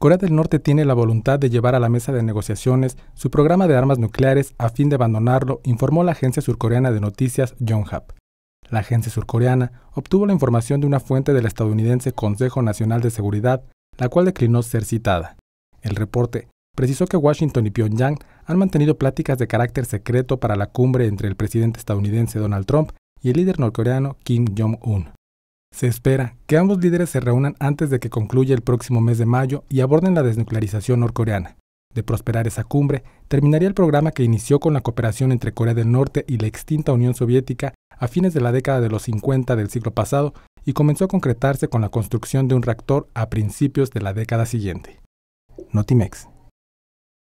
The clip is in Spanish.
Corea del Norte tiene la voluntad de llevar a la mesa de negociaciones su programa de armas nucleares a fin de abandonarlo, informó la agencia surcoreana de noticias Yonhap. La agencia surcoreana obtuvo la información de una fuente del estadounidense Consejo Nacional de Seguridad, la cual declinó ser citada. El reporte precisó que Washington y Pyongyang han mantenido pláticas de carácter secreto para la cumbre entre el presidente estadounidense Donald Trump y el líder norcoreano Kim Jong-un. Se espera que ambos líderes se reúnan antes de que concluya el próximo mes de mayo y aborden la desnuclearización norcoreana. De prosperar esa cumbre, terminaría el programa que inició con la cooperación entre Corea del Norte y la extinta Unión Soviética a fines de la década de los 50 del siglo pasado y comenzó a concretarse con la construcción de un reactor a principios de la década siguiente. Notimex.